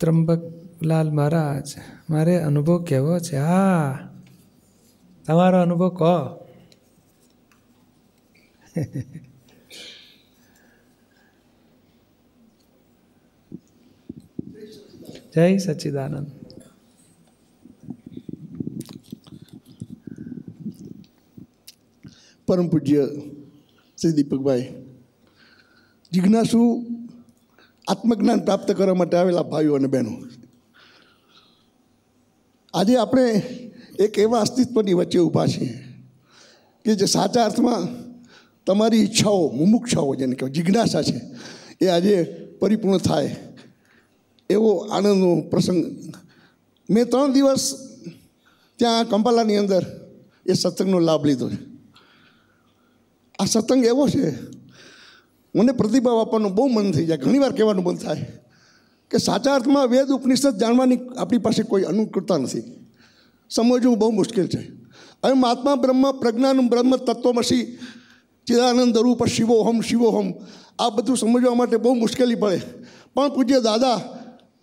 ત્રંબકલાલ મહારાજ મારે અનુભવ કેવો છે હા તમારો અનુભવ કહો જય સચિદાનંદ પરમ પૂજ્ય શ્રી દીપકભાઈ જિજ્ઞાસુ આત્મજ્ઞાન પ્રાપ્ત કરવા માટે આવેલા ભાઈઓ અને બહેનો આજે આપણે એક એવા અસ્તિત્વની વચ્ચે ઊભા છીએ કે જે સાચા અર્થમાં તમારી ઈચ્છાઓ મુમુક્ષાઓ જેને કહેવાય જિજ્ઞાસા છે એ આજે પરિપૂર્ણ થાય એવો આનંદનો પ્રસંગ મેં ત્રણ દિવસ ત્યાં કંપાલાની અંદર એ સત્સંગનો લાભ લીધો છે આ સત્સંગ એવો છે મને પ્રતિભાવ આપવાનું બહુ મન થઈ જાય ઘણીવાર કહેવાનું મન થાય કે સાચા અર્થમાં વેદ ઉપનિષદ જાણવાની આપણી પાસે કોઈ અનુકૂળતા નથી સમજવું બહુ મુશ્કેલ છે હવે આત્મા બ્રહ્મ પ્રજ્ઞાનું બ્રહ્મ તત્વમસી ચિદાનંદ રૂપ શિવોહમ શિવોહમ આ બધું સમજવા માટે બહુ મુશ્કેલી પડે પણ પૂજ્ય દાદા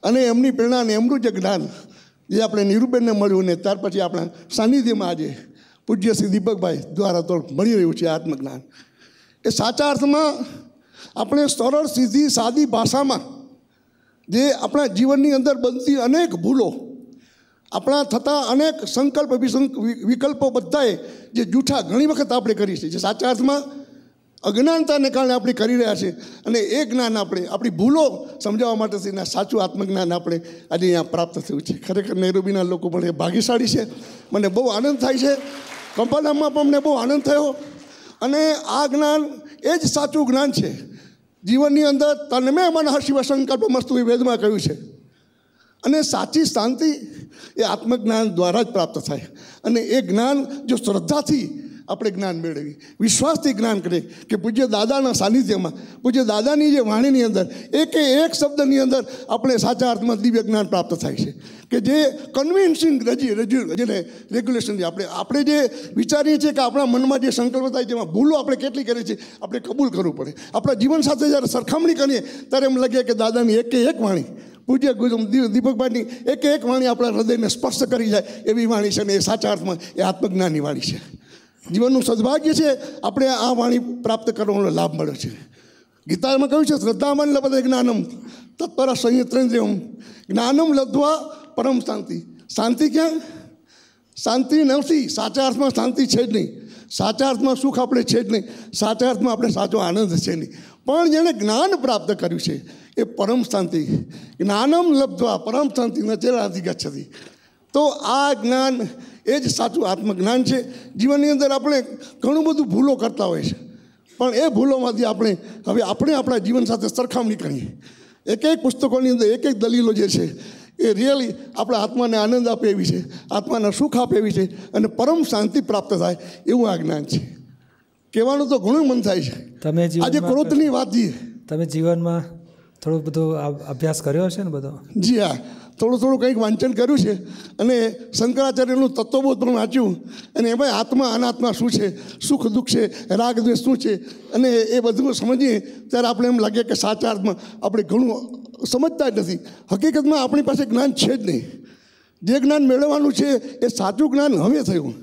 અને એમની પ્રેરણા અને એમનું જે જ્ઞાન જે આપણે નિરૂપેનને મળ્યું ને ત્યાર પછી આપણા સાનિધ્યમાં આજે પૂજ્ય શ્રી દીપકભાઈ દ્વારા તો મળી રહ્યું છે આત્મજ્ઞાન એ સાચા અર્થમાં આપણે સરળ સીધી સાદી ભાષામાં જે આપણા જીવનની અંદર બનતી અનેક ભૂલો આપણા થતા અનેક સંકલ્પ વિસંક વિકલ્પો બધાએ જે જૂઠા ઘણી વખત આપણે કરી છે જે સાચા અર્થમાં અજ્ઞાનતાને કારણે આપણે કરી રહ્યા છે અને એ જ્ઞાન આપણે આપણી ભૂલો સમજાવવા માટે થઈને સાચું આત્મજ્ઞાન આપણે આજે અહીંયા પ્રાપ્ત થયું છે ખરેખર નૈરોબીના લોકો પણ એ ભાગ્યશાળી છે મને બહુ આનંદ થાય છે કંપાલામાં પણ મને બહુ આનંદ થયો અને આ જ્ઞાન એ જ સાચું જ્ઞાન છે જીવનની અંદર તન્મે મન શિવ સંકલ્પ મસ્તુ વેદમાં કહ્યું છે અને સાચી શાંતિ એ આત્મજ્ઞાન દ્વારા જ પ્રાપ્ત થાય અને એ જ્ઞાન જો શ્રદ્ધાથી આપણે જ્ઞાન મેળવીએ વિશ્વાસથી જ્ઞાન કરીએ કે પૂજ્ય દાદાના સાનિધ્યમાં પૂજ્ય દાદાની જે વાણીની અંદર એકે એક શબ્દની અંદર આપણે સાચા અર્થમાં દિવ્ય જ્ઞાન પ્રાપ્ત થાય છે કે જે કન્વિન્સિંગ રજી રજૂ જેને રેગ્યુલેશન આપણે આપણે જે વિચારીએ છીએ કે આપણા મનમાં જે સંકલ્પ થાય તેમાં ભૂલો આપણે કેટલી કરીએ છીએ આપણે કબૂલ કરવું પડે આપણા જીવન સાથે જ્યારે સરખામણી કરીએ ત્યારે એમ લાગે કે દાદાની એકે એક વાણી પૂજ્ય ગુજમ દીપકભાઈની એક એક વાણી આપણા હૃદયને સ્પર્શ કરી જાય એવી વાણી છે અને એ સાચા અર્થમાં એ આત્મજ્ઞાનની વાણી છે જીવનનું સદભાગ્ય છે આપણે આ વાણી પ્રાપ્ત કરવાનો લાભ મળ્યો છે ગીતામાં કહ્યું છે શ્રદ્ધામાન લભતે જ્ઞાનમ તત્પર સંયત્રેન્દ્રિયમ જ્ઞાનમ લબ્ધવા પરમ શાંતિ શાંતિ ક્યાં શાંતિ નથી સાચા અર્થમાં શાંતિ છે જ નહીં સાચા અર્થમાં સુખ આપણે છે જ નહીં સાચા અર્થમાં આપણે સાચો આનંદ છે નહીં પણ જેણે જ્ઞાન પ્રાપ્ત કર્યું છે એ પરમ શાંતિ જ્ઞાનમ લબ્ધવા પરમ શાંતિ ન ચેરાધિ ગચ્છતી તો આ જ્ઞાન એ જ સાચું આત્મજ્ઞાન છે જીવનની અંદર આપણે ઘણું બધું ભૂલો કરતા હોય છે પણ એ ભૂલોમાંથી આપણે હવે આપણે આપણા જીવન સાથે સરખામણી કરીએ એક એક પુસ્તકોની અંદર એક એક દલીલો જે છે એ રિયલી આપણા આત્માને આનંદ આપે એવી છે આત્માને સુખ આપે એવી છે અને પરમ શાંતિ પ્રાપ્ત થાય એવું આ જ્ઞાન છે કહેવાનું તો ઘણું મન થાય છે તમે આજે ક્રોધની વાત જઈએ તમે જીવનમાં થોડો બધો અભ્યાસ કર્યો છે ને બધો જી હા થોડું થોડું કંઈક વાંચન કર્યું છે અને શંકરાચાર્યનું તત્વબોધ પણ વાંચ્યું અને એમાં આત્મા અનાત્મા શું છે સુખ દુઃખ છે રાગ દ્વેષ શું છે અને એ બધું સમજીએ ત્યારે આપણે એમ લાગે કે સાચા અર્થમાં આપણે ઘણું સમજતા જ નથી હકીકતમાં આપણી પાસે જ્ઞાન છે જ નહીં જે જ્ઞાન મેળવવાનું છે એ સાચું જ્ઞાન હવે થયું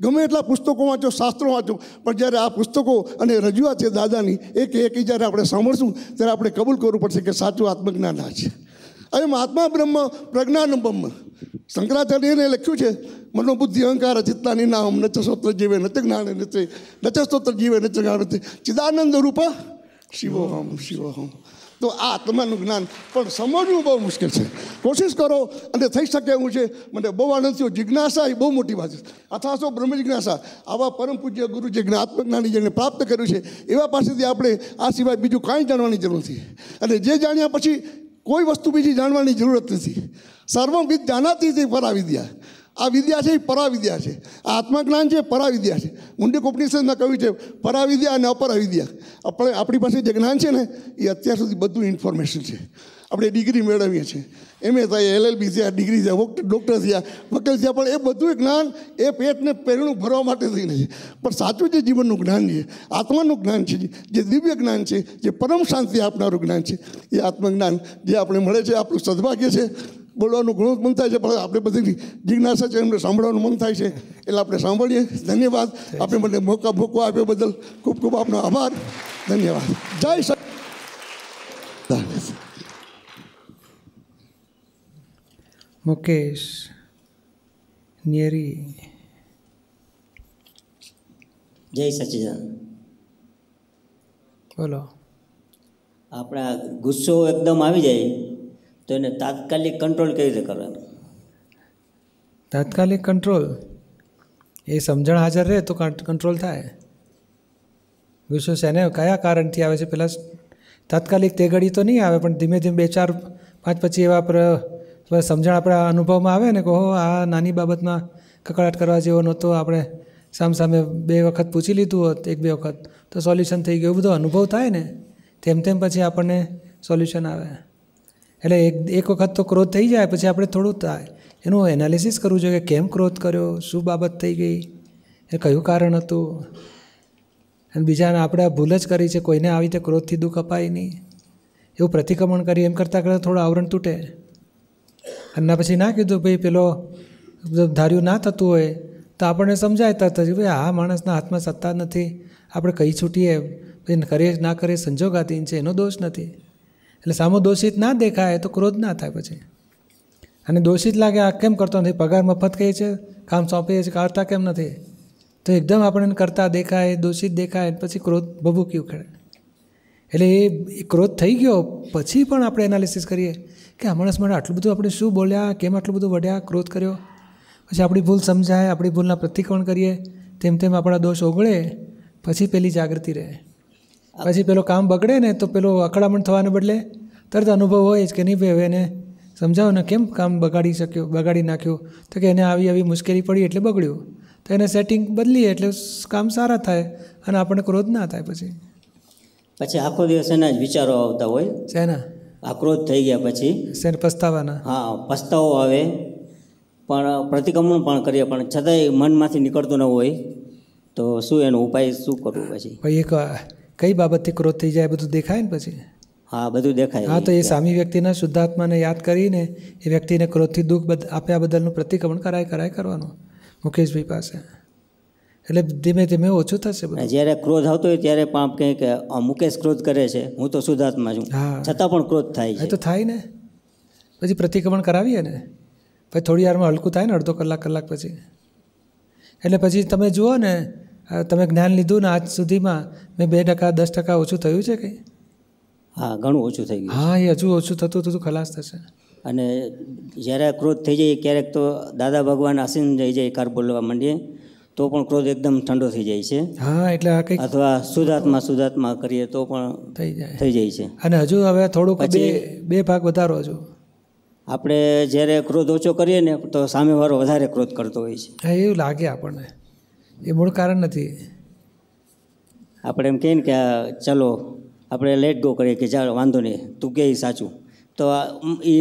ગમે એટલા પુસ્તકો વાંચો શાસ્ત્રો વાંચો પણ જ્યારે આ પુસ્તકો અને રજૂઆત છે દાદાની એક એક જ્યારે આપણે સાંભળશું ત્યારે આપણે કબૂલ કરવું પડશે કે સાચું આત્મજ્ઞાન આ છે અને મહાત્મા બ્રહ્મ પ્રજ્ઞાન બ્રહ્મ શંકરાચાર્યને લખ્યું છે મનોબુદ્ધિ અહંકાર ચિત્તાની નામ નચ સ્તોત્ર જીવે નચ જ્ઞાને નચ નચ સ્તોત્ર જીવે નચ જ્ઞાન ચિદાનંદ રૂપા શિવોહમ શિવોહમ તો આ આત્માનું જ્ઞાન પણ સમજવું બહુ મુશ્કેલ છે કોશિશ કરો અને થઈ શકે એવું છે મને બહુ આનંદ થયો જિજ્ઞાસા એ બહુ મોટી વાત છે અથાસો બ્રહ્મ જિજ્ઞાસા આવા પરમ પૂજ્ય ગુરુ જે આત્મજ્ઞાની જેને પ્રાપ્ત કર્યું છે એવા પાસેથી આપણે આ સિવાય બીજું કાંઈ જાણવાની જરૂર નથી અને જે જાણ્યા પછી કોઈ વસ્તુ બીજી જાણવાની જરૂરત નથી સર્વવિદ જાનાતી તે ફરાવી દયા આ વિદ્યા છે એ પરાવિદ્યા છે આ આત્મજ્ઞાન છે પરાવિદ્યા છે ઊંડી ઉપનિષદમાં કવિ છે પરાવિદ્યા અને અપરાવિદ્યા આપણે આપણી પાસે જે જ્ઞાન છે ને એ અત્યાર સુધી બધું ઇન્ફોર્મેશન છે આપણે ડિગ્રી મેળવીએ છીએ એમએ થાય એલએલબી થયા ડિગ્રી થયા ડૉક્ટર થયા વકીલ થયા પણ એ બધું જ્ઞાન એ પેટને પેરણું ભરવા માટે થઈને છે પણ સાચું જે જીવનનું જ્ઞાન છે આત્માનું જ્ઞાન છે જે દિવ્ય જ્ઞાન છે જે પરમ શાંતિ આપનારું જ્ઞાન છે એ આત્મજ્ઞાન જે આપણે મળે છે આપણું સદભાગ્ય છે બોલવાનું ઘણું મન થાય છે પણ આપણે બધી જિજ્ઞાસા છે એમને સાંભળવાનું મન થાય છે એટલે આપણે સાંભળીએ ધન્યવાદ આપણે મને મોકા મોકો આપ્યો બદલ ખૂબ ખૂબ આપનો આભાર ધન્યવાદ જય સક મુકેશ નિયરી જય સચિદાન બોલો આપણા ગુસ્સો એકદમ આવી જાય તો એને તાત્કાલિક કંટ્રોલ કેવી રીતે કરવાનો તાત્કાલિક કંટ્રોલ એ સમજણ હાજર રહે તો કંટ્રોલ થાય ગુસ્સો એને કયા કારણથી આવે છે પહેલાં તાત્કાલિક તે ઘડી તો નહીં આવે પણ ધીમે ધીમે બે ચાર પાંચ પછી એવા પર સમજણ આપણા અનુભવમાં આવે ને કે હો આ નાની બાબતમાં કકડાટ કરવા જેવો નહોતો આપણે સામસામે બે વખત પૂછી લીધું હોત એક બે વખત તો સોલ્યુશન થઈ ગયું બધો અનુભવ થાય ને તેમ તેમ પછી આપણને સોલ્યુશન આવે એટલે એક એક વખત તો ક્રોધ થઈ જાય પછી આપણે થોડું થાય એનું એનાલિસિસ કરવું જોઈએ કે કેમ ક્રોધ કર્યો શું બાબત થઈ ગઈ એ કયું કારણ હતું અને બીજાને આપણે આ ભૂલ જ કરી છે કોઈને આવી રીતે ક્રોધથી દુઃખ અપાય નહીં એવું પ્રતિક્રમણ કરી એમ કરતાં કરતાં થોડું આવરણ તૂટે અને પછી ના કીધું ભાઈ પેલો ધાર્યું ના થતું હોય તો આપણને સમજાય તરત જ ભાઈ આ માણસના હાથમાં સત્તા નથી આપણે કહી છૂટીએ પછી કરે ના કરીએ સંજોગાધીન છે એનો દોષ નથી એટલે સામો દોષિત ના દેખાય તો ક્રોધ ના થાય પછી અને દોષિત લાગે આ કેમ કરતો નથી પગાર મફત કહે છે કામ સોંપીએ છે કાઢતા કેમ નથી તો એકદમ આપણને કરતા દેખાય દોષિત દેખાય પછી ક્રોધ ભભૂકી ઉખડે એટલે એ ક્રોધ થઈ ગયો પછી પણ આપણે એનાલિસિસ કરીએ કે આ માણસ માટે આટલું બધું આપણે શું બોલ્યા કેમ આટલું બધું વઢ્યા ક્રોધ કર્યો પછી આપણી ભૂલ સમજાય આપણી ભૂલના પ્રતિકોણ કરીએ તેમ તેમ આપણા દોષ ઓગળે પછી પેલી જાગૃતિ રહે પછી પેલું કામ બગડે ને તો પેલો અકળામણ થવાને બદલે તરત અનુભવ હોય જ કે નહીં ભાઈ હવે એને સમજાવો ને કેમ કામ બગાડી શક્યો બગાડી નાખ્યું તો કે એને આવી આવી મુશ્કેલી પડી એટલે બગડ્યું તો એને સેટિંગ બદલીએ એટલે કામ સારા થાય અને આપણને ક્રોધ ના થાય પછી પછી આખો દિવસ એના જ વિચારો આવતા હોય શેના આ ક્રોધ થઈ ગયા પછી શેને પસ્તાવાના હા પસ્તાવો આવે પણ પ્રતિક્રમણ પણ કરીએ પણ છતાંય મનમાંથી નીકળતું ન હોય તો શું એનો ઉપાય શું કરવું પછી એક કઈ બાબતથી ક્રોધ થઈ જાય બધું દેખાય ને પછી હા બધું દેખાય હા તો એ સામી વ્યક્તિના શુદ્ધાત્માને યાદ કરીને એ વ્યક્તિને ક્રોધથી દુઃખ આપ્યા બદલનું પ્રતિક્રમણ કરાય કરાય કરવાનું મુકેશભાઈ પાસે એટલે ધીમે ધીમે ઓછું થશે જ્યારે ક્રોધ આવતો હોય ત્યારે પણ આપ કે મુકેશ ક્રોધ કરે છે હું તો શુદ્ધાત્મા છું છતાં પણ ક્રોધ થાય છે તો થાય ને પછી પ્રતિક્રમણ કરાવીએ ને પછી થોડી વારમાં હલકું થાય ને અડધો કલાક કલાક પછી એટલે પછી તમે જુઓ ને તમે જ્ઞાન લીધું ને આજ સુધીમાં મેં બે ટકા દસ ટકા ઓછું થયું છે કે હા ઘણું ઓછું થઈ ગયું હા એ હજુ ઓછું થતું થતું ખલાસ થશે અને જ્યારે ક્રોધ થઈ જાય ક્યારેક તો દાદા ભગવાન આસીન જઈ જાય કાર બોલવા માંડીએ તો પણ ક્રોધ એકદમ ઠંડો થઈ જાય છે હા એટલે આ કંઈક અથવા સુધાત્મા સુધાત્મા કરીએ તો પણ થઈ જાય થઈ જાય છે અને હજુ હવે થોડુંક પછી બે ભાગ વધારો હજુ આપણે જ્યારે ક્રોધ ઓછો કરીએ ને તો સામેવાળો વધારે ક્રોધ કરતો હોય છે એવું લાગે આપણને એ મૂળ કારણ નથી આપણે એમ કહીએ ને કે ચાલો આપણે લેટ ગો કરીએ કે ચાલો વાંધો નહીં તું કે સાચું તો એ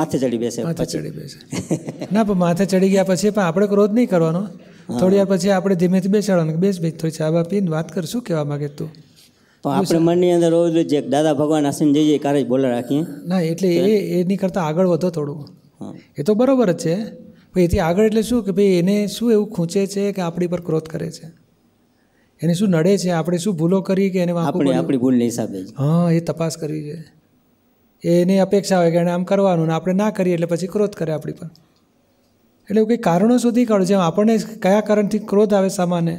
માથે ચડી બેસે માથે ચડી બેસે ના પણ માથે ચડી ગયા પછી પણ આપણે ક્રોધ નહીં કરવાનો થોડી વાર પછી આપણે ધીમે ધીમે બેસાડવાનું બેસ ભાઈ થોડી ચા પીને વાત કર શું કહેવા માગે તું પણ આપણે મનની અંદર રોજ જે દાદા ભગવાન આસીન જઈએ ક્યારે બોલે રાખીએ ના એટલે એ એની કરતાં આગળ વધો થોડું એ તો બરાબર જ છે ભાઈ એથી આગળ એટલે શું કે ભાઈ એને શું એવું ખૂંચે છે કે આપણી પર ક્રોધ કરે છે એને શું નડે છે આપણે શું ભૂલો કરી કે એને આપણે આપણી ભૂલને હિસાબે હા એ તપાસ કરવી છે એની અપેક્ષા હોય કે એને આમ કરવાનું ને આપણે ના કરીએ એટલે પછી ક્રોધ કરે આપણી પર એટલે એવું કંઈ કારણો શોધી કાઢો જેમ આપણને કયા કારણથી ક્રોધ આવે સામાન્ય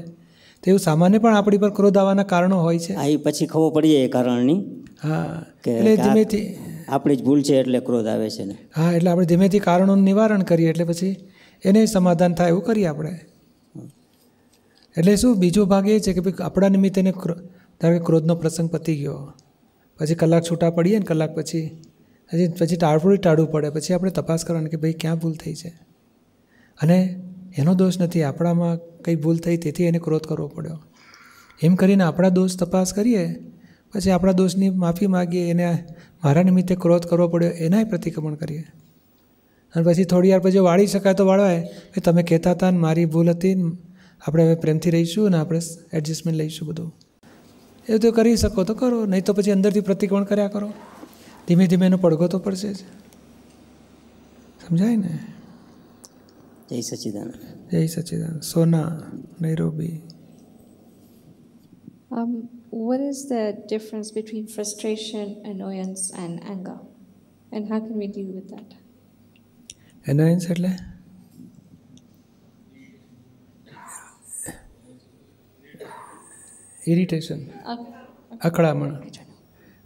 તો એવું સામાન્ય પણ આપણી પર ક્રોધ આવવાના કારણો હોય છે હા પછી ખબર પડી જાય એ કારણની હા એટલે ધીમેથી આપણી જ ભૂલ છે એટલે ક્રોધ આવે છે ને હા એટલે આપણે ધીમેથી કારણોનું નિવારણ કરીએ એટલે પછી એને સમાધાન થાય એવું કરીએ આપણે એટલે શું બીજો ભાગ એ છે કે ભાઈ આપણા નિમિત્તે એને ધારો કે ક્રોધનો પ્રસંગ પતી ગયો પછી કલાક છૂટા પડીએ ને કલાક પછી હજી પછી ટાળવું ટાળવું પડે પછી આપણે તપાસ કરવાની કે ભાઈ ક્યાં ભૂલ થઈ છે અને એનો દોષ નથી આપણામાં કંઈ ભૂલ થઈ તેથી એને ક્રોધ કરવો પડ્યો એમ કરીને આપણા દોષ તપાસ કરીએ પછી આપણા દોષની માફી માગીએ એને મારા નિમિત્તે ક્રોધ કરવો પડ્યો એનાય પ્રતિક્રમણ કરીએ અને પછી થોડી વાર પછી વાળી શકાય તો વાળવાય કે તમે કહેતા હતા ને મારી ભૂલ હતી ને આપણે હવે પ્રેમથી રહીશું અને આપણે એડજસ્ટમેન્ટ લઈશું બધું એ તો કરી શકો તો કરો નહીં તો પછી અંદરથી પ્રતિક્રમણ કર્યા કરો ધીમે ધીમે એનો પડઘો તો પડશે જ સમજાય ને જય સચિદાન જય સચિદાન સોના નૈરોબી આમ what is the difference between frustration, annoyance, and anger? And how can we deal with that? Annoyance એટલે ઇરિટેશન અકળામણ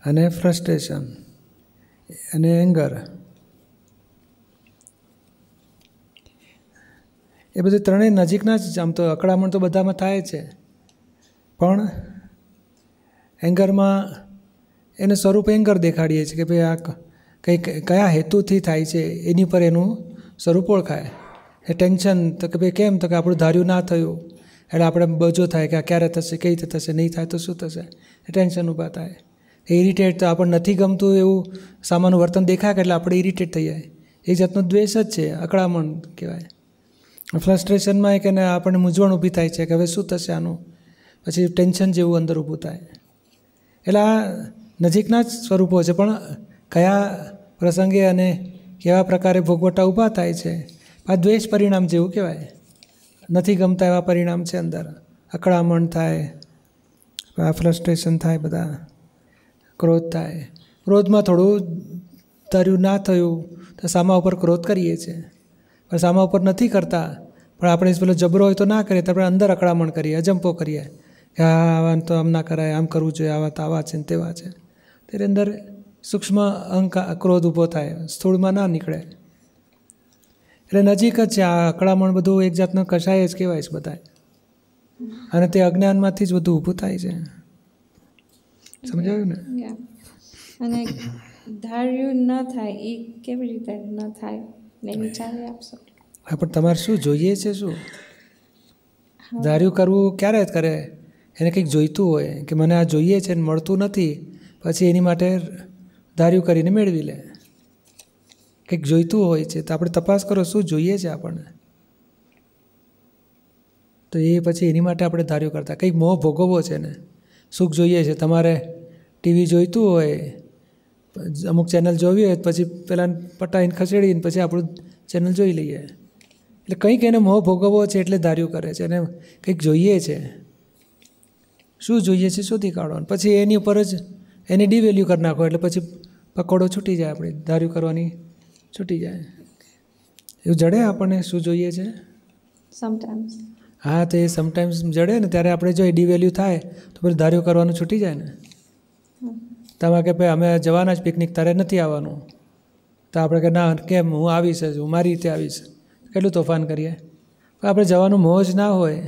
અને ફ્રસ્ટ્રેશન અને એંગર એ બધું ત્રણેય નજીકના જ આમ તો અકળામણ તો બધામાં થાય છે પણ એંગરમાં એને સ્વરૂપ એન્કર દેખાડીએ છીએ કે ભાઈ આ કંઈક કયા હેતુથી થાય છે એની પર એનું સ્વરૂપ ઓળખાય એ ટેન્શન તો કે ભાઈ કેમ તો કે આપણું ધાર્યું ના થયું એટલે આપણે બજો થાય કે આ ક્યારે થશે કઈ રીતે થશે નહીં થાય તો શું થશે એ ટેન્શન ઊભા થાય એ ઇરિટેટ તો આપણને નથી ગમતું એવું સામાન્ય વર્તન દેખાય કે એટલે આપણે ઇરિટેટ થઈ જાય એ જાતનો દ્વેષ જ છે અકળામણ કહેવાય ફ્રસ્ટ્રેશનમાં એક એને આપણને મૂંઝવણ ઊભી થાય છે કે હવે શું થશે આનું પછી ટેન્શન જેવું અંદર ઊભું થાય એટલે આ નજીકના જ સ્વરૂપો છે પણ કયા પ્રસંગે અને કેવા પ્રકારે ભોગવટા ઊભા થાય છે આ દ્વેષ પરિણામ જેવું કહેવાય નથી ગમતા એવા પરિણામ છે અંદર અકળામણ થાય ફ્રસ્ટ્રેશન થાય બધા ક્રોધ થાય ક્રોધમાં થોડું તર્યું ના થયું તો સામા ઉપર ક્રોધ કરીએ છીએ પણ સામા ઉપર નથી કરતા પણ આપણે પેલો જબરો હોય તો ના કરીએ તો આપણે અંદર અકળામણ કરીએ અજંપો કરીએ કે આવા તો આમ ના કરાય આમ કરવું જોઈએ આવા તો આવા છે ને તેવા છે તેની અંદર સૂક્ષ્મ અહંકાર ક્રોધ ઊભો થાય સ્થૂળમાં ના નીકળે એટલે નજીક જ છે આ અકળામણ બધું એક જાતનું કશાય જ કહેવાય છે બધા અને તે અજ્ઞાનમાંથી જ બધું ઊભું થાય છે સમજાયું ને અને ધાર્યું ન થાય એ કેવી રીતે ન થાય વિચારી આપશો હા પણ તમારે શું જોઈએ છે શું ધાર્યું કરવું ક્યારે જ કરે એને કંઈક જોઈતું હોય કે મને આ જોઈએ છે ને મળતું નથી પછી એની માટે ધાર્યું કરીને મેળવી લે કંઈક જોઈતું હોય છે તો આપણે તપાસ કરો શું જોઈએ છે આપણને તો એ પછી એની માટે આપણે ધાર્યું કરતા કંઈક મોહ ભોગવવો છે ને સુખ જોઈએ છે તમારે ટીવી જોઈતું હોય અમુક ચેનલ જોવી હોય પછી પહેલાં પટાઈને ખસેડીને પછી આપણું ચેનલ જોઈ લઈએ એટલે કંઈક એને મોહ ભોગવવો છે એટલે ધાર્યું કરે છે એને કંઈક જોઈએ છે શું જોઈએ છે શોધી કાઢવાનું પછી એની ઉપર જ એને ડીવેલ્યુ કરી નાખો એટલે પછી પકોડો છૂટી જાય આપણે ધાર્યું કરવાની છૂટી જાય એવું જડે આપણને શું જોઈએ છે સમટાઈમ્સ હા તો એ સમટાઈમ્સ જડે ને ત્યારે આપણે જો એ ડીવેલ્યુ થાય તો પછી ધાર્યું કરવાનું છૂટી જાય ને તમે કે ભાઈ અમે જવાના જ પિકનિક તારે નથી આવવાનું તો આપણે કે ના કેમ હું આવીશ હું મારી રીતે આવીશ કેટલું તોફાન કરીએ આપણે જવાનું મોજ ના હોય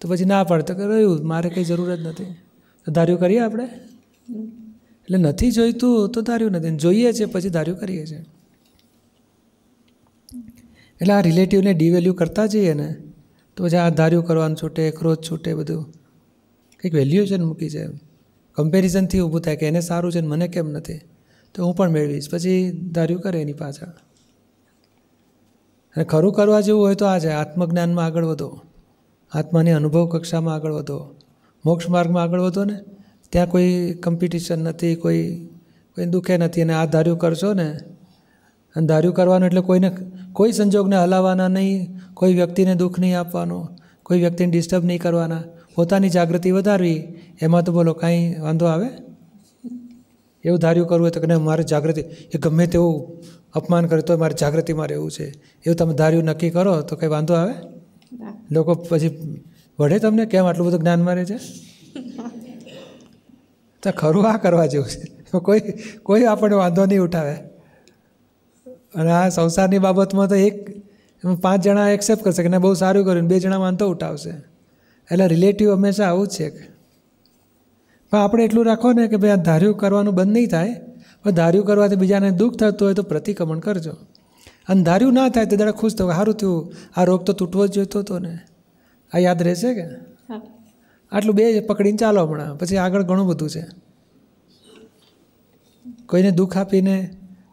તો પછી ના પાડતો કે રહ્યું મારે કંઈ જરૂર જ નથી તો ધાર્યું કરીએ આપણે એટલે નથી જોઈતું તો ધાર્યું નથી જોઈએ છે પછી ધાર્યું કરીએ છીએ એટલે આ રિલેટિવને ડિવેલ્યુ કરતા જઈએ ને તો પછી આ ધાર્યું કરવાનું છૂટે ક્રોધ છૂટે બધું કંઈક વેલ્યુએશન મૂકી છે કમ્પેરિઝનથી ઊભું થાય કે એને સારું છે ને મને કેમ નથી તો હું પણ મેળવીશ પછી ધાર્યું કરે એની પાછળ અને ખરું કરવા જેવું હોય તો આ છે આત્મજ્ઞાનમાં આગળ વધો આત્માની અનુભવ કક્ષામાં આગળ વધો મોક્ષ માર્ગમાં આગળ વધો ને ત્યાં કોઈ કમ્પિટિશન નથી કોઈ કોઈ દુઃખે નથી અને આ ધાર્યું કરશો ને અને ધાર્યું કરવાનું એટલે કોઈને કોઈ સંજોગને હલાવવાના નહીં કોઈ વ્યક્તિને દુઃખ નહીં આપવાનું કોઈ વ્યક્તિને ડિસ્ટર્બ નહીં કરવાના પોતાની જાગૃતિ વધારવી એમાં તો બોલો કાંઈ વાંધો આવે એવું ધાર્યું કરવું તો કે મારે જાગૃતિ એ ગમે તેવું અપમાન કરે તો મારે જાગૃતિમાં રહેવું છે એવું તમે ધાર્યું નક્કી કરો તો કંઈ વાંધો આવે લોકો પછી વઢે તમને કેમ આટલું બધું જ્ઞાન મારે છે તો ખરું આ કરવા જેવું છે કોઈ કોઈ આપણને વાંધો નહીં ઉઠાવે અને આ સંસારની બાબતમાં તો એક પાંચ જણા એક્સેપ્ટ કરશે કે ના બહુ સારું કર્યું બે જણા વાંધો ઉઠાવશે એટલે રિલેટિવ હંમેશા આવું જ છે પણ આપણે એટલું રાખો ને કે ભાઈ આ ધાર્યું કરવાનું બંધ નહીં થાય પણ ધાર્યું કરવાથી બીજાને દુઃખ થતું હોય તો પ્રતિક્રમણ કરજો અને ધાર્યું ના થાય તો દાડા ખુશ થયો સારું થયું આ રોગ તો તૂટવો જ જોઈતો હતો ને આ યાદ રહેશે કે આટલું બે પકડીને ચાલો હમણાં પછી આગળ ઘણું બધું છે કોઈને દુઃખ આપીને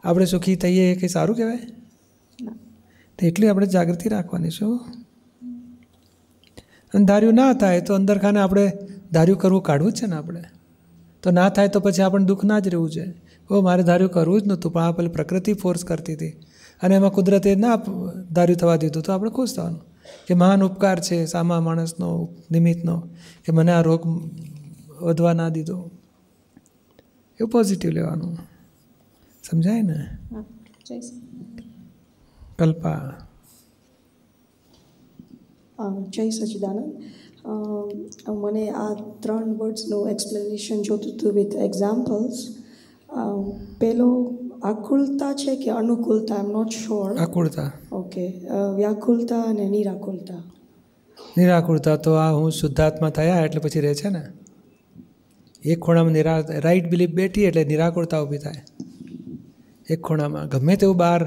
આપણે સુખી થઈએ એ કંઈ સારું કહેવાય તો એટલી આપણે જાગૃતિ રાખવાની શું અને ધાર્યું ના થાય તો અંદરખાને આપણે ધાર્યું કરવું કાઢવું જ છે ને આપણે તો ના થાય તો પછી આપણને દુઃખ ના જ રહેવું છે ઓ મારે ધાર્યું કરવું જ નહોતું પણ આ પેલી પ્રકૃતિ ફોર્સ કરતી હતી અને એમાં કુદરતે ના ધાર્યું થવા દીધું તો આપણે ખુશ થવાનું કે મહાન ઉપકાર છે સામા માણસનો નિમિત્તનો કે મને આ રોગ વધવા ના દીધો એવું પોઝિટિવ લેવાનું સમજાય ને કલ્પા જય સચિદાનંદ મને આ ત્રણ વર્ડ્સનું એક્સપ્લેનેશન જોતું હતું વિથ એક્ઝામ્પલ્સ પહેલો આકુલતા છે કે અનુકૂળતા એમ નોટ શ્યોર આકુળતા ઓકે વ્યાકુળતા અને નિરાકુળતા નિરાકુળતા તો આ હું શુદ્ધાત્મા થયા એટલે પછી રહે છે ને એક ખૂણામાં નિરા રાઈટ બિલીફ બેઠી એટલે નિરાકુળતા ઊભી થાય એક ખૂણામાં ગમે તેવું બહાર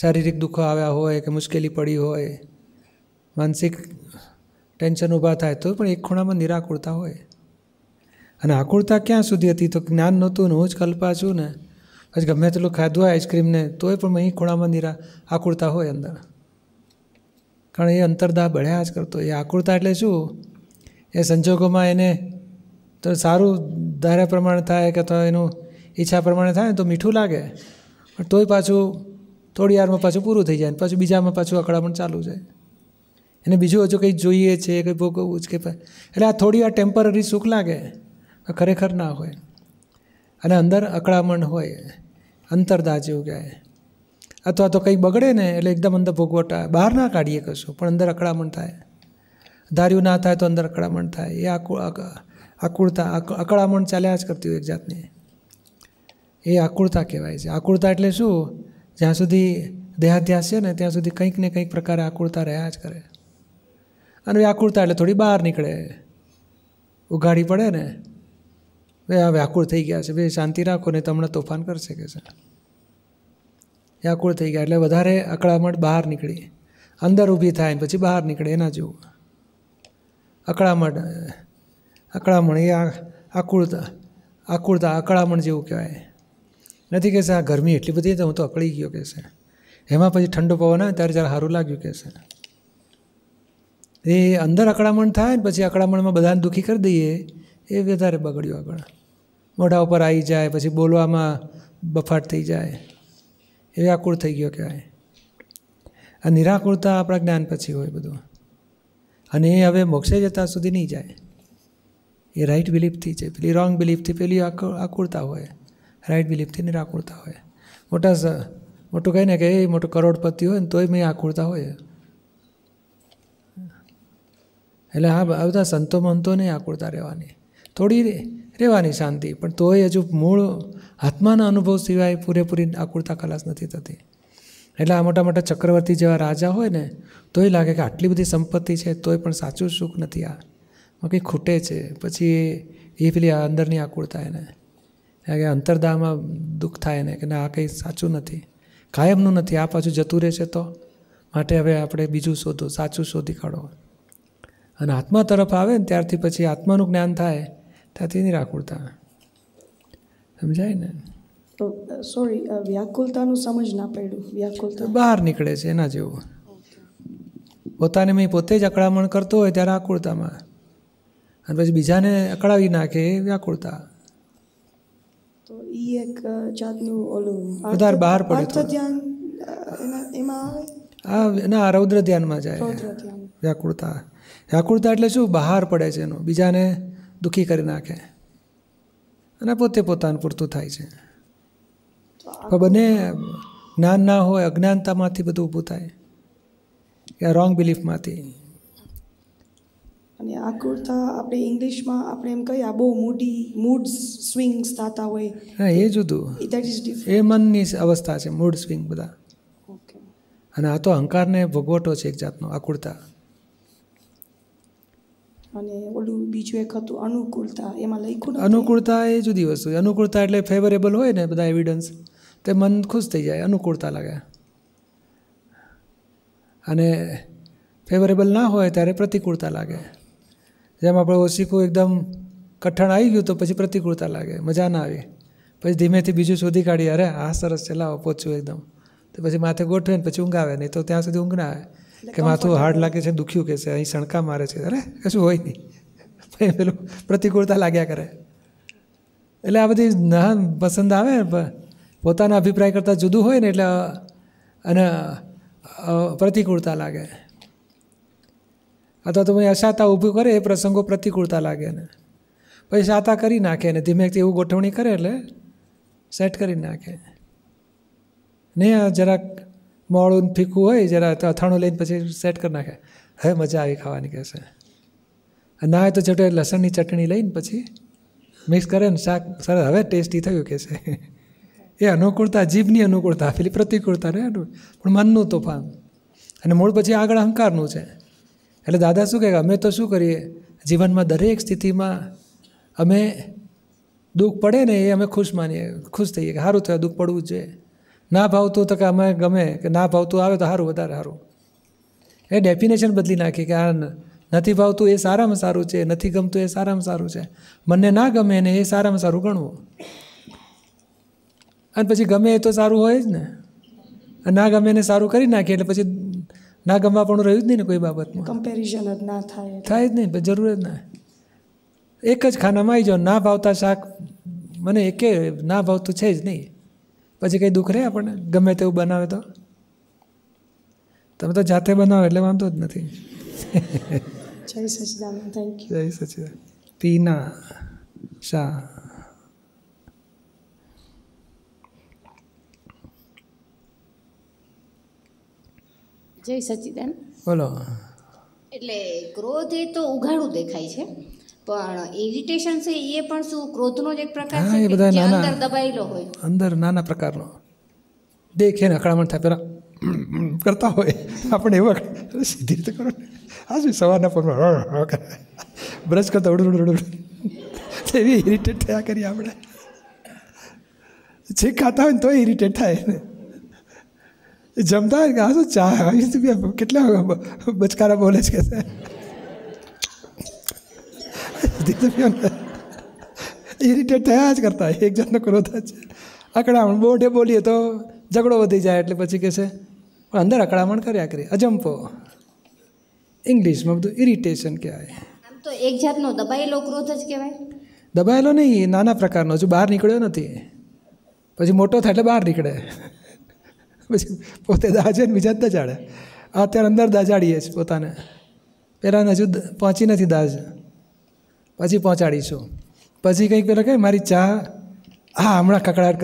શારીરિક દુઃખો આવ્યા હોય કે મુશ્કેલી પડી હોય માનસિક ટેન્શન ઊભા થાય તો પણ એક ખૂણામાં નિરાકુળતા હોય અને આકુળતા ક્યાં સુધી હતી તો જ્ઞાન નહોતું ને હું જ કલ્પા છું ને પછી ગમે તેટલું ખાધું હોય આઈસ્ક્રીમને તોય પણ અહીં ખૂણામાં નીરા આકુળતા હોય અંદર કારણ એ અંતરદા બળ્યા જ કરતો એ આકુળતા એટલે શું એ સંજોગોમાં એને તો સારું ધાર્યા પ્રમાણે થાય કે અથવા એનું ઈચ્છા પ્રમાણે થાય ને તો મીઠું લાગે પણ તોય પાછું થોડી વારમાં પાછું પૂરું થઈ જાય ને પાછું બીજામાં પાછું અકળામણ ચાલુ જાય એને બીજું હજુ કંઈ જોઈએ છે કંઈ ભોગવવું છે કે એટલે આ થોડી વાર ટેમ્પરરી સુખ લાગે ખરેખર ના હોય અને અંદર અકળામણ હોય અંતરદા જેવું કહેવાય અથવા તો કંઈ બગડે ને એટલે એકદમ અંદર ભોગવટા બહાર ના કાઢીએ કશું પણ અંદર અકળામણ થાય ધાર્યું ના થાય તો અંદર અકળામણ થાય એ આકુળ આકુળતા અકળામણ ચાલ્યા જ કરતી હોય એક જાતની એ આકુળતા કહેવાય છે આકુળતા એટલે શું જ્યાં સુધી દેહાધ્યાસ છે ને ત્યાં સુધી કંઈક ને કંઈક પ્રકારે આકુળતા રહ્યા જ કરે અને એ આકુળતા એટલે થોડી બહાર નીકળે ઉઘાડી પડે ને ભાઈ આ વ્યાકુળ થઈ ગયા છે ભાઈ શાંતિ રાખો ને તમને તોફાન કરશે કે છે વ્યાકુળ થઈ ગયા એટલે વધારે અકળામણ બહાર નીકળી અંદર ઊભી થાય ને પછી બહાર નીકળે એના જેવું અકળામણ અકળામણ એ આકુળતા આકુળતા અકળામણ જેવું કહેવાય નથી કહેશે આ ગરમી એટલી બધી તો હું તો અકળી ગયો કહેશે એમાં પછી ઠંડો પવન આવે ત્યારે જ્યારે સારું લાગ્યું કહેશે એ અંદર અકળામણ થાય ને પછી અકળામણમાં બધાને દુઃખી કરી દઈએ એ વધારે બગડ્યું આગળ મોઢા ઉપર આવી જાય પછી બોલવામાં બફાટ થઈ જાય એ વ્યાકુળ થઈ ગયો કહેવાય આ નિરાકુળતા આપણા જ્ઞાન પછી હોય બધું અને એ હવે મોક્ષે જતાં સુધી નહીં જાય એ રાઈટ બિલીફથી છે પેલી રોંગ બિલીફથી પેલી આકુળતા હોય રાઈટ બિલીફથી નિરાકુળતા હોય મોટા મોટું કહે ને કે એ મોટો કરોડપતિ હોય ને તોય મેં આકુળતા હોય એટલે હા બધા સંતો મંતોને આકુળતા રહેવાની થોડી રહેવાની શાંતિ પણ તોય હજુ મૂળ આત્માના અનુભવ સિવાય પૂરેપૂરી આકુળતા ખલાસ નથી થતી એટલે આ મોટા મોટા ચક્રવર્તી જેવા રાજા હોય ને તોય લાગે કે આટલી બધી સંપત્તિ છે તોય પણ સાચું સુખ નથી આ કંઈ ખૂટે છે પછી એ પેલી અંદરની આકુળતા એને કે અંતરદામાં દુઃખ થાય ને કે ના આ કંઈ સાચું નથી કાયમનું નથી આ પાછું જતું રહેશે તો માટે હવે આપણે બીજું શોધો સાચું શોધી કાઢો અને આત્મા તરફ આવે ને ત્યારથી પછી આત્માનું જ્ઞાન થાય થતી નિરાકુળતા સમજાય ને સોરી વ્યાકુળતાનું સમજ ના પડ્યું વ્યાકુળતા બહાર નીકળે છે એના જેવું પોતાને મેં પોતે જ અકળામણ કરતો હોય ત્યારે આકુળતામાં અને પછી બીજાને અકળાવી નાખે વ્યાકુળતા તો એ એક જાતનું ઓલું વધારે બહાર પડે ધ્યાન એમાં હા ના રૌદ્ર ધ્યાનમાં જાય વ્યાકુળતા વ્યાકુળતા એટલે શું બહાર પડે છે એનું બીજાને દુઃખી કરી નાખે અને પોતે પોતાનું પૂરતું થાય છે પણ બંને જ્ઞાન ના હોય અજ્ઞાનતામાંથી બધું ઊભું થાય કે રોંગ બિલીફમાંથી અને આકુળતા આપણે ઇંગ્લિશમાં આપણે એમ કહીએ આ બહુ મૂડી મૂડ સ્વિંગ્સ થતા હોય હા એ જુદું દેટ ઇઝ એ મનની અવસ્થા છે મૂડ સ્વિંગ બધા અને આ તો અહંકારને ભોગવટો છે એક જાતનો આકુળતા અને ઓલું બીજું એક હતું અનુકૂળતા એમાં લખ્યું અનુકૂળતા એ જુદી વસ્તુ છે અનુકૂળતા એટલે ફેવરેબલ હોય ને બધા એવિડન્સ તે મન ખુશ થઈ જાય અનુકૂળતા લાગે અને ફેવરેબલ ના હોય ત્યારે પ્રતિકૂળતા લાગે જેમ આપણે ઓશીકું એકદમ કઠણ આવી ગયું તો પછી પ્રતિકૂળતા લાગે મજા ના આવે પછી ધીમેથી બીજું શોધી કાઢીએ અરે આ સરસ ચલાવો પહોંચ્યું એકદમ તો પછી માથે ગોઠવે ને પછી ઊંઘ આવે નહીં તો ત્યાં સુધી ઊંઘ ના આવે કે માથું હાર્ડ લાગે છે દુખ્યું કે છે અહીં સણકા મારે છે અરે કશું હોય નહીં પેલું પ્રતિકૂળતા લાગ્યા કરે એટલે આ બધી ના પસંદ આવે પોતાના અભિપ્રાય કરતાં જુદું હોય ને એટલે અને પ્રતિકૂળતા લાગે અથવા તો અશાતા ઊભું કરે એ પ્રસંગો પ્રતિકૂળતા લાગે ને પછી શાતા કરી નાખે ને ધીમે એવું ગોઠવણી કરે એટલે સેટ કરી નાખે નહીં આ જરાક મોડું ફીકું હોય જરા અથાણું લઈને પછી સેટ કરી નાખે હવે મજા આવી ખાવાની કહેશે ના હોય તો છેવટે લસણની ચટણી લઈને પછી મિક્સ કરે ને શાક સરસ હવે ટેસ્ટી થયું કે છે એ અનુકૂળતા જીભની અનુકૂળતા પેલી પ્રતિકૂળતા રહે પણ મનનું તોફાન અને મૂળ પછી આગળ અહંકારનું છે એટલે દાદા શું કહે અમે તો શું કરીએ જીવનમાં દરેક સ્થિતિમાં અમે દુઃખ પડે ને એ અમે ખુશ માનીએ ખુશ થઈએ કે સારું થયું દુઃખ પડવું જોઈએ ના ભાવતું તો કે અમે ગમે કે ના ભાવતું આવે તો સારું વધારે સારું એ ડેફિનેશન બદલી નાખી કે આ નથી ભાવતું એ સારામાં સારું છે નથી ગમતું એ સારામાં સારું છે મને ના ગમે ને એ સારામાં સારું ગણવું અને પછી ગમે એ તો સારું હોય જ ને ના ગમે એને સારું કરી નાખીએ એટલે પછી ના ગમવા પણ રહ્યું જ નહીં ને કોઈ બાબતમાં કમ્પેરિઝન જ ના થાય થાય જ નહીં જરૂર જ ના એક જ ખાનામાં આવી જાઓ ના ભાવતા શાક મને એકે ના ભાવતું છે જ નહીં પછી કંઈ દુઃખ રહે આપણને ગમે તેવું બનાવે તો તમે તો જાતે બનાવો એટલે વાંધો જ નથી જય સચિદાન થેન્ક યુ જય સચિદાન તીના શાહ જય સચિદાન બોલો એટલે ક્રોધ એ તો ઉઘાડું દેખાય છે પણ ઇરિટેશન છે એ પણ શું ક્રોધનો જ એક પ્રકાર છે એ બધા દબાયેલો હોય અંદર નાના પ્રકારનો દેખે ને અકળામણ થાય પેલા કરતા હોય આપણે એવા સીધી રીતે કરો ને આજે સવારના ફોનમાં બ્રશ કરતા ઉડું ઉડું એવી ઇરિટેટ થયા કરીએ આપણે જે ખાતા હોય ને તો ઇરિટેટ થાય ને જમતા હોય કે આ શું ચા કેટલા બચકારા બોલે છે ઇરિટેટ થયા જ કરતા એક જણનો ક્રોધ જ અકળામણ મોઢે બોલીએ તો ઝઘડો વધી જાય એટલે પછી કહેશે અંદર અકડામણ કર્યા કરી અજંપો ઇંગ્લિશમાં બધું ઇરિટેશન કહેવાય તો એક જાતનો દબાયેલો ક્રોધ જ કહેવાય દબાયેલો નહીં નાના પ્રકારનો હજુ બહાર નીકળ્યો નથી પછી મોટો થાય એટલે બહાર નીકળે પછી પોતે દાજે ને બીજા દજાડે અત્યારે અંદર દાજાડીએ છીએ પોતાને પહેલાં હજુ પહોંચી નથી દાજ પછી પહોંચાડીશું પછી કંઈક પેલો કહે મારી ચા હા હમણાં કકડાટ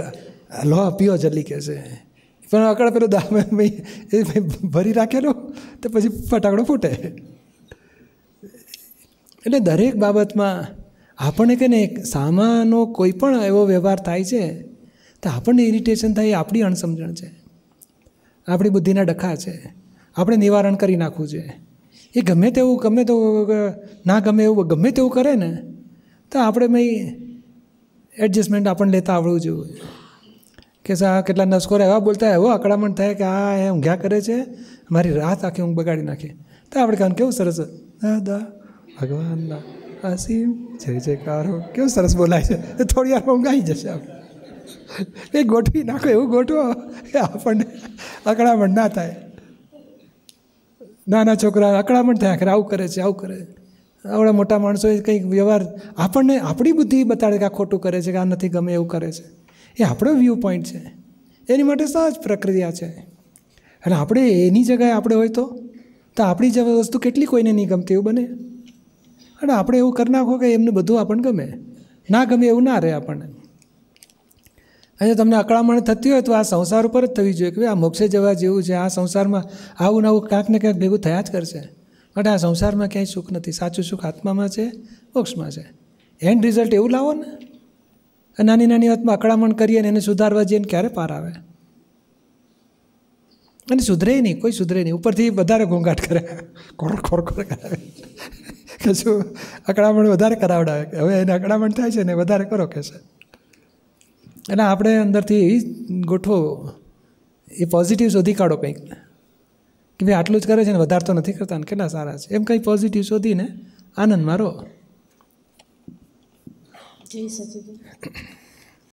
લો પીઓ જલ્દી કહેશે પણ આકડ પેલો દામ એ ભરી રાખેલો તો પછી ફટાકડો ફૂટે એટલે દરેક બાબતમાં આપણને કે ને સામાનો કોઈ પણ એવો વ્યવહાર થાય છે તો આપણને ઇરિટેશન થાય એ આપણી અણસમજણ છે આપણી બુદ્ધિના ડખા છે આપણે નિવારણ કરી નાખવું છે એ ગમે તેવું ગમે તેવું ના ગમે એવું ગમે તેવું કરે ને તો આપણે મેં એડજસ્ટમેન્ટ આપણને લેતા આવડવું જોઈએ કે આ કેટલા નસકોરા એવા બોલતા એવો અકળામણ થાય કે આ એ ઊંઘ્યા કરે છે મારી રાત આખી ઊંઘ બગાડી નાખે તો આપણે કાન કેવું સરસ દાદા ભગવાન ભગવાનના અસીમ જય જયકારો કેવું સરસ બોલાય છે થોડી વાર ઊંઘાઈ જશે આપણે એ ગોઠવી નાખો એવું ગોઠવો એ આપણને અકળામણ ના થાય નાના છોકરા અકળામણ થાય આખરે આવું કરે છે આવું કરે છે આવડા મોટા માણસો કંઈક વ્યવહાર આપણને આપણી બુદ્ધિ બતાડે કે આ ખોટું કરે છે કે આ નથી ગમે એવું કરે છે એ આપણો વ્યૂ પોઈન્ટ છે એની માટે સહજ પ્રક્રિયા છે અને આપણે એની જગ્યાએ આપણે હોય તો તો આપણી જે વસ્તુ કેટલી કોઈને નહીં ગમતી એવું બને અને આપણે એવું કરી નાખો કે એમને બધું આપણને ગમે ના ગમે એવું ના રહે આપણને અને તમને અકળામણ થતી હોય તો આ સંસાર ઉપર જ થવી જોઈએ કે આ મોક્ષે જવા જેવું છે આ સંસારમાં આવું નવું કાંક ને કાંક ભેગું થયા જ કરશે બટ આ સંસારમાં ક્યાંય સુખ નથી સાચું સુખ આત્મામાં છે મોક્ષમાં છે એન્ડ રિઝલ્ટ એવું લાવો ને નાની નાની વાતમાં અકળામણ કરીએ અને એને સુધારવા જઈએ ક્યારે પાર આવે અને સુધરે નહીં કોઈ સુધરે નહીં ઉપરથી વધારે ઘોંઘાટ કરે ખોર ખોર ખોર કરાવે કશું અકળામણ વધારે કરાવડાવે હવે એને અકળામણ થાય છે ને વધારે કરો કહેશે એટલે આપણે અંદરથી ગોઠવો એ પોઝિટિવ શોધી કાઢો કંઈક કે ભાઈ આટલું જ કરે છે ને વધારતો નથી કરતા ને કેટલા સારા છે એમ કંઈ પોઝિટિવ શોધીને આનંદ મારો જય સચિદાન